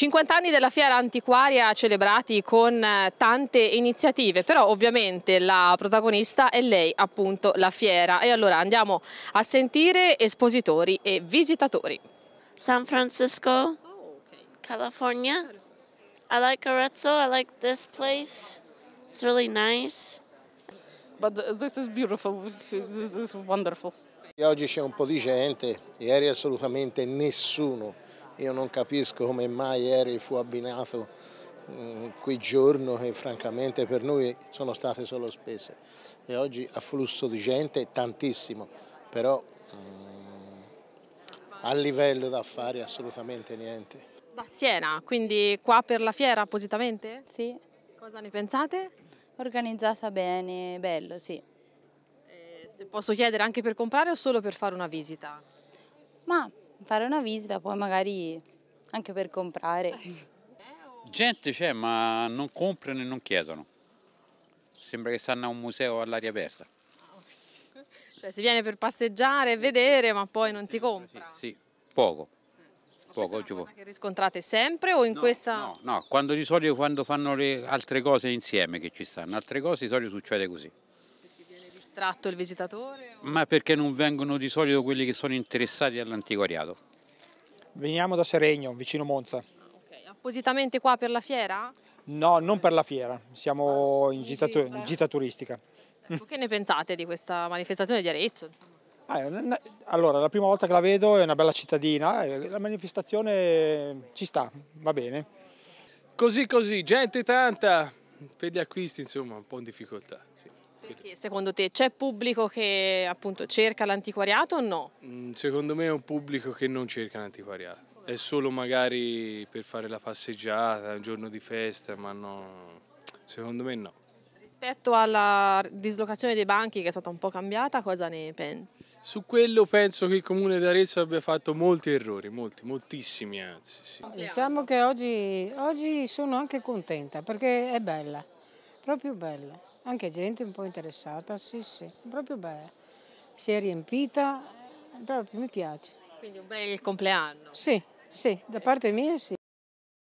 50 anni della fiera antiquaria celebrati con eh, tante iniziative, però ovviamente la protagonista è lei, appunto la fiera. E allora andiamo a sentire espositori e visitatori. San Francisco, California. I like Arezzo, I like this place. It's really nice. But this is beautiful, this is wonderful. oggi c'è un po' di gente, ieri assolutamente nessuno. Io non capisco come mai ieri fu abbinato mh, mm, quel giorno che francamente per noi sono state solo spese e oggi afflusso di gente tantissimo, però mh, mm, a livello d'affari assolutamente niente. Da Siena, quindi qua per la fiera appositamente? Sì. Cosa ne pensate? Organizzata bene, bello, sì. Eh, se posso chiedere anche per comprare o solo per fare una visita? Ma fare una visita, poi magari anche per comprare. Gente c'è, ma non comprano e non chiedono. Sembra che stanno a un museo all'aria aperta. Cioè si viene per passeggiare e vedere, ma poi non si compra. Sì, sì poco. Poco, è una che riscontrate sempre o in no, questa... No, no, quando di solito quando fanno le altre cose insieme che ci stanno, altre cose di solito succede così attratto il visitatore? O... Ma perché non vengono di solito quelli che sono interessati all'antiquariato? Veniamo da Seregno, vicino Monza. Okay. Appositamente qua per la fiera? No, non per la fiera, siamo ah, in, gita, in gita, turistica. Ecco, che ne pensate di questa manifestazione di Arezzo? Ah, allora, la prima volta che la vedo è una bella cittadina, eh, la manifestazione ci sta, va bene. Così così, gente tanta, per gli acquisti insomma un po' in difficoltà. Perché secondo te c'è pubblico che appunto cerca l'antiquariato o no? Mm, secondo me è un pubblico che non cerca l'antiquariato. È solo magari per fare la passeggiata, un giorno di festa, ma no, secondo me no. Rispetto alla dislocazione dei banchi che è stata un po' cambiata, cosa ne pensi? Su quello penso che il comune d'Arezzo abbia fatto molti errori, molti, moltissimi anzi. Sì. Diciamo, diciamo che oggi, oggi sono anche contenta perché è bella, proprio bella anche gente un po' interessata, sì sì, proprio bella, si è riempita, proprio mi piace. Quindi un bel compleanno. Sì, sì, da parte mia sì.